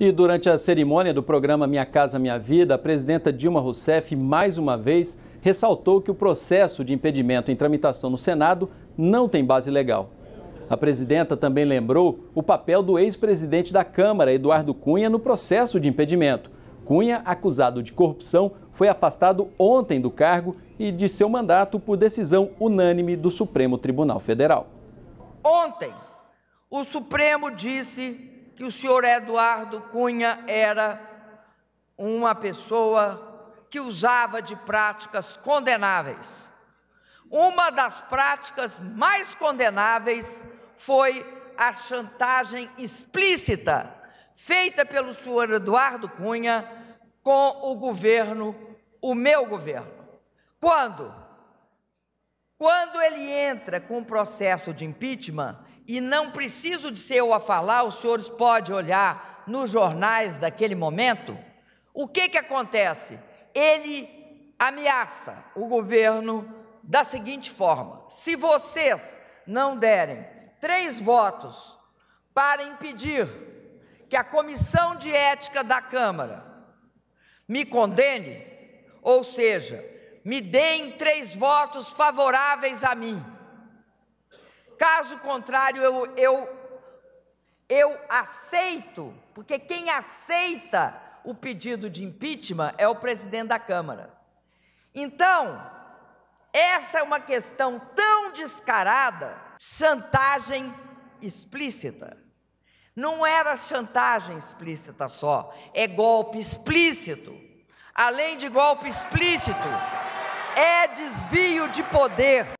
E durante a cerimônia do programa Minha Casa Minha Vida, a presidenta Dilma Rousseff mais uma vez ressaltou que o processo de impedimento em tramitação no Senado não tem base legal. A presidenta também lembrou o papel do ex-presidente da Câmara, Eduardo Cunha, no processo de impedimento. Cunha, acusado de corrupção, foi afastado ontem do cargo e de seu mandato por decisão unânime do Supremo Tribunal Federal. Ontem, o Supremo disse que o senhor Eduardo Cunha era uma pessoa que usava de práticas condenáveis. Uma das práticas mais condenáveis foi a chantagem explícita feita pelo senhor Eduardo Cunha com o governo, o meu governo. Quando? Quando ele entra com o processo de impeachment, e não preciso de ser eu a falar, os senhores podem olhar nos jornais daquele momento, o que, que acontece? Ele ameaça o governo da seguinte forma: se vocês não derem três votos para impedir que a comissão de ética da Câmara me condene, ou seja, me deem três votos favoráveis a mim, Caso contrário, eu, eu, eu aceito, porque quem aceita o pedido de impeachment é o presidente da Câmara. Então, essa é uma questão tão descarada, chantagem explícita. Não era chantagem explícita só, é golpe explícito. Além de golpe explícito, é desvio de poder.